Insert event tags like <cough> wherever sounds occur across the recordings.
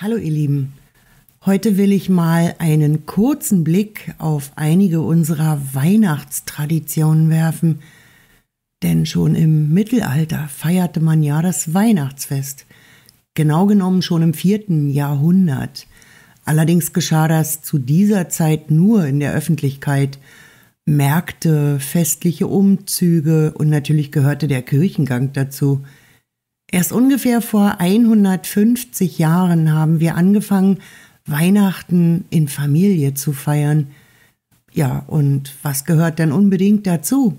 Hallo ihr Lieben, heute will ich mal einen kurzen Blick auf einige unserer Weihnachtstraditionen werfen, denn schon im Mittelalter feierte man ja das Weihnachtsfest, genau genommen schon im vierten Jahrhundert. Allerdings geschah das zu dieser Zeit nur in der Öffentlichkeit. Märkte, festliche Umzüge und natürlich gehörte der Kirchengang dazu – Erst ungefähr vor 150 Jahren haben wir angefangen, Weihnachten in Familie zu feiern. Ja, und was gehört denn unbedingt dazu?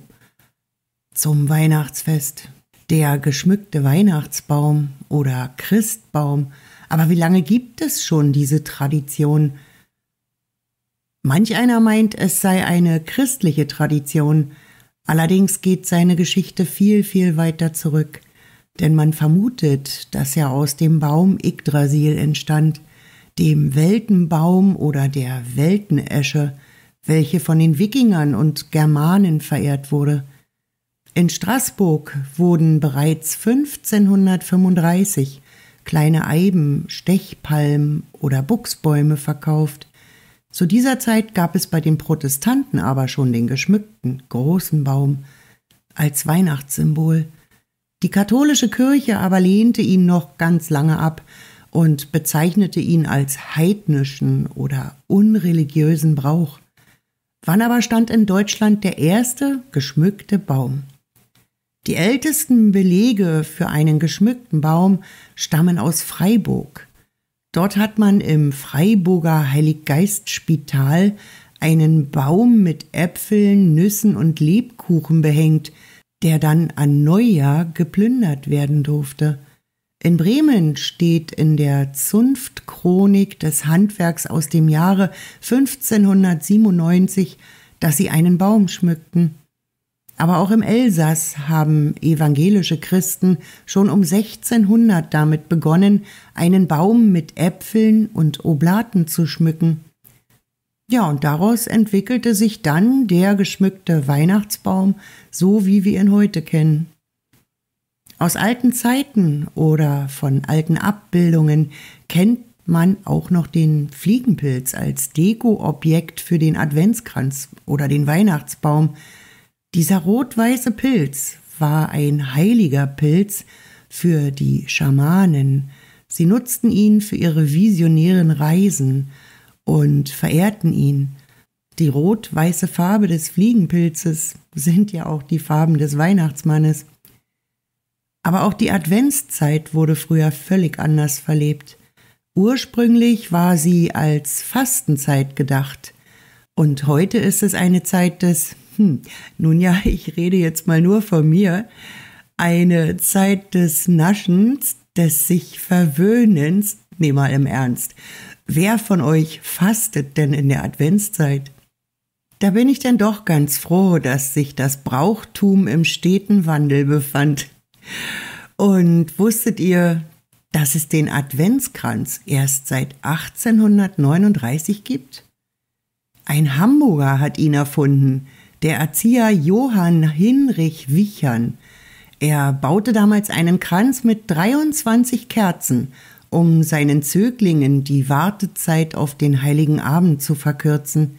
Zum Weihnachtsfest. Der geschmückte Weihnachtsbaum oder Christbaum. Aber wie lange gibt es schon diese Tradition? Manch einer meint, es sei eine christliche Tradition. Allerdings geht seine Geschichte viel, viel weiter zurück denn man vermutet, dass er aus dem Baum Yggdrasil entstand, dem Weltenbaum oder der Weltenesche, welche von den Wikingern und Germanen verehrt wurde. In Straßburg wurden bereits 1535 kleine Eiben, Stechpalmen oder Buchsbäume verkauft. Zu dieser Zeit gab es bei den Protestanten aber schon den geschmückten großen Baum als Weihnachtssymbol. Die katholische Kirche aber lehnte ihn noch ganz lange ab und bezeichnete ihn als heidnischen oder unreligiösen Brauch. Wann aber stand in Deutschland der erste geschmückte Baum? Die ältesten Belege für einen geschmückten Baum stammen aus Freiburg. Dort hat man im Freiburger Heiliggeistspital einen Baum mit Äpfeln, Nüssen und Lebkuchen behängt – der dann an Neujahr geplündert werden durfte. In Bremen steht in der Zunftchronik des Handwerks aus dem Jahre 1597, dass sie einen Baum schmückten. Aber auch im Elsass haben evangelische Christen schon um 1600 damit begonnen, einen Baum mit Äpfeln und Oblaten zu schmücken. Ja, und daraus entwickelte sich dann der geschmückte Weihnachtsbaum, so wie wir ihn heute kennen. Aus alten Zeiten oder von alten Abbildungen kennt man auch noch den Fliegenpilz als Dekoobjekt für den Adventskranz oder den Weihnachtsbaum. Dieser rot-weiße Pilz war ein heiliger Pilz für die Schamanen. Sie nutzten ihn für ihre visionären Reisen und verehrten ihn. Die rot-weiße Farbe des Fliegenpilzes sind ja auch die Farben des Weihnachtsmannes. Aber auch die Adventszeit wurde früher völlig anders verlebt. Ursprünglich war sie als Fastenzeit gedacht. Und heute ist es eine Zeit des, hm, nun ja, <laughs> ich rede jetzt mal nur von mir, eine Zeit des Naschens, des sich Verwöhnens, nee mal im Ernst, wer von euch fastet denn in der Adventszeit? Da bin ich denn doch ganz froh, dass sich das Brauchtum im steten Wandel befand. Und wusstet ihr, dass es den Adventskranz erst seit 1839 gibt? Ein Hamburger hat ihn erfunden, der Erzieher Johann Hinrich Wichern. Er baute damals einen Kranz mit 23 Kerzen um seinen Zöglingen die Wartezeit auf den heiligen Abend zu verkürzen,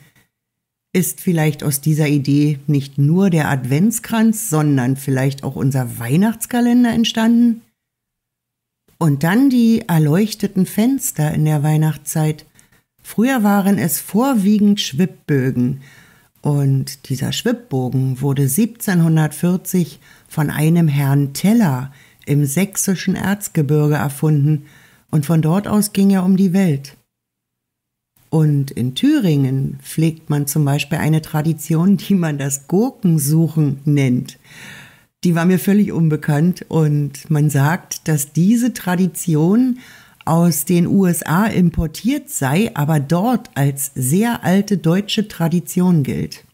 ist vielleicht aus dieser Idee nicht nur der Adventskranz, sondern vielleicht auch unser Weihnachtskalender entstanden? Und dann die erleuchteten Fenster in der Weihnachtszeit. Früher waren es vorwiegend Schwibbögen, und dieser Schwibbogen wurde 1740 von einem Herrn Teller im sächsischen Erzgebirge erfunden – und von dort aus ging er um die Welt. Und in Thüringen pflegt man zum Beispiel eine Tradition, die man das Gurkensuchen nennt. Die war mir völlig unbekannt und man sagt, dass diese Tradition aus den USA importiert sei, aber dort als sehr alte deutsche Tradition gilt.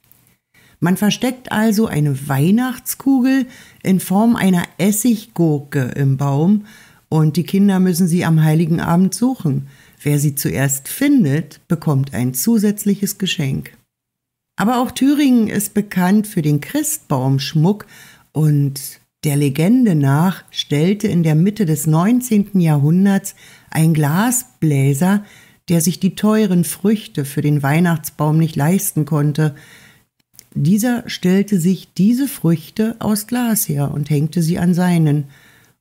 Man versteckt also eine Weihnachtskugel in Form einer Essiggurke im Baum, und die Kinder müssen sie am heiligen Abend suchen. Wer sie zuerst findet, bekommt ein zusätzliches Geschenk. Aber auch Thüringen ist bekannt für den Christbaumschmuck und der Legende nach stellte in der Mitte des 19. Jahrhunderts ein Glasbläser, der sich die teuren Früchte für den Weihnachtsbaum nicht leisten konnte. Dieser stellte sich diese Früchte aus Glas her und hängte sie an seinen.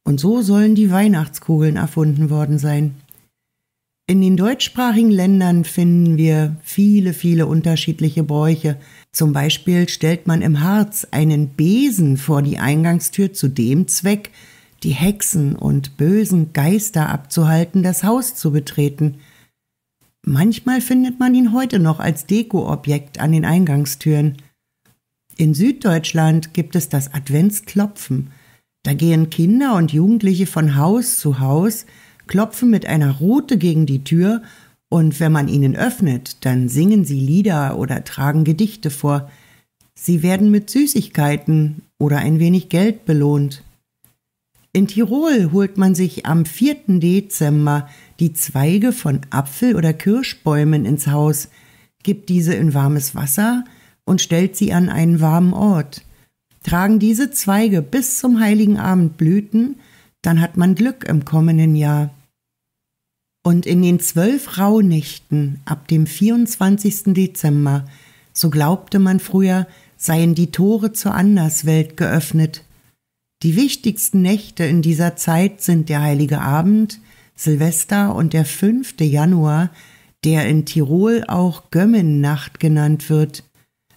Und so sollen die Weihnachtskugeln erfunden worden sein. In den deutschsprachigen Ländern finden wir viele, viele unterschiedliche Bräuche. Zum Beispiel stellt man im Harz einen Besen vor die Eingangstür zu dem Zweck, die Hexen und bösen Geister abzuhalten, das Haus zu betreten. Manchmal findet man ihn heute noch als Dekoobjekt an den Eingangstüren. In Süddeutschland gibt es das Adventsklopfen – da gehen Kinder und Jugendliche von Haus zu Haus, klopfen mit einer Rute gegen die Tür und wenn man ihnen öffnet, dann singen sie Lieder oder tragen Gedichte vor. Sie werden mit Süßigkeiten oder ein wenig Geld belohnt. In Tirol holt man sich am 4. Dezember die Zweige von Apfel- oder Kirschbäumen ins Haus, gibt diese in warmes Wasser und stellt sie an einen warmen Ort. Tragen diese Zweige bis zum heiligen Abend Blüten, dann hat man Glück im kommenden Jahr. Und in den zwölf Rauhnächten ab dem 24. Dezember, so glaubte man früher, seien die Tore zur Anderswelt geöffnet. Die wichtigsten Nächte in dieser Zeit sind der heilige Abend, Silvester und der 5. Januar, der in Tirol auch Gömmennacht genannt wird.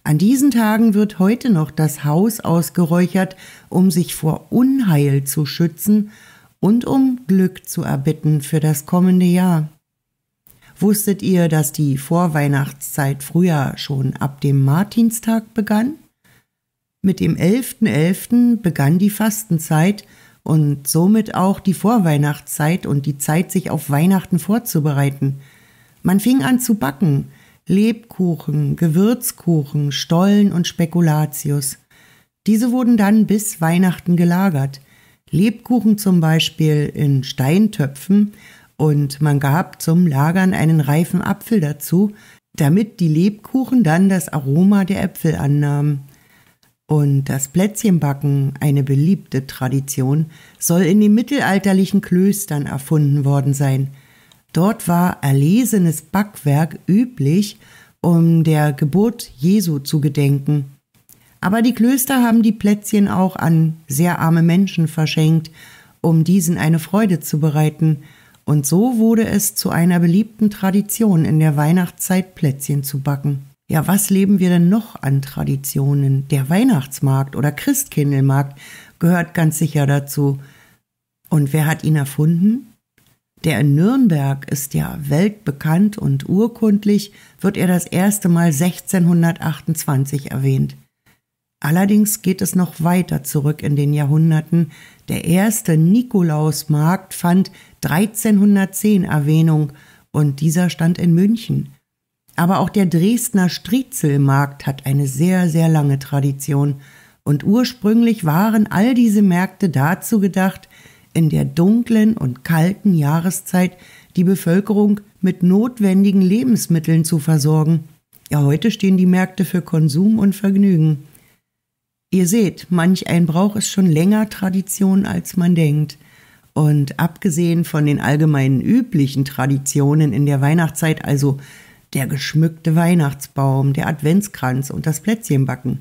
An diesen Tagen wird heute noch das Haus ausgeräuchert, um sich vor Unheil zu schützen und um Glück zu erbitten für das kommende Jahr. Wusstet ihr, dass die Vorweihnachtszeit früher schon ab dem Martinstag begann? Mit dem 11.11. .11. begann die Fastenzeit und somit auch die Vorweihnachtszeit und die Zeit, sich auf Weihnachten vorzubereiten. Man fing an zu backen, Lebkuchen, Gewürzkuchen, Stollen und Spekulatius. Diese wurden dann bis Weihnachten gelagert. Lebkuchen zum Beispiel in Steintöpfen und man gab zum Lagern einen reifen Apfel dazu, damit die Lebkuchen dann das Aroma der Äpfel annahmen. Und das Plätzchenbacken, eine beliebte Tradition, soll in den mittelalterlichen Klöstern erfunden worden sein – Dort war erlesenes Backwerk üblich, um der Geburt Jesu zu gedenken. Aber die Klöster haben die Plätzchen auch an sehr arme Menschen verschenkt, um diesen eine Freude zu bereiten, und so wurde es zu einer beliebten Tradition, in der Weihnachtszeit Plätzchen zu backen. Ja, was leben wir denn noch an Traditionen? Der Weihnachtsmarkt oder Christkindelmarkt gehört ganz sicher dazu. Und wer hat ihn erfunden? Der in Nürnberg ist ja weltbekannt und urkundlich wird er das erste Mal 1628 erwähnt. Allerdings geht es noch weiter zurück in den Jahrhunderten. Der erste Nikolausmarkt fand 1310 Erwähnung und dieser stand in München. Aber auch der Dresdner Striezelmarkt hat eine sehr, sehr lange Tradition und ursprünglich waren all diese Märkte dazu gedacht, in der dunklen und kalten Jahreszeit die Bevölkerung mit notwendigen Lebensmitteln zu versorgen. Ja, heute stehen die Märkte für Konsum und Vergnügen. Ihr seht, manch ein Brauch ist schon länger Tradition, als man denkt. Und abgesehen von den allgemeinen üblichen Traditionen in der Weihnachtszeit, also der geschmückte Weihnachtsbaum, der Adventskranz und das Plätzchenbacken,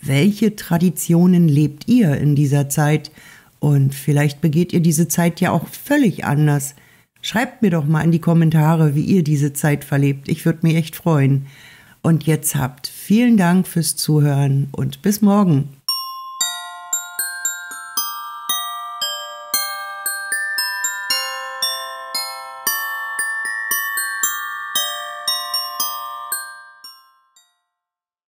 welche Traditionen lebt ihr in dieser Zeit? Und vielleicht begeht ihr diese Zeit ja auch völlig anders. Schreibt mir doch mal in die Kommentare, wie ihr diese Zeit verlebt. Ich würde mich echt freuen. Und jetzt habt vielen Dank fürs Zuhören und bis morgen.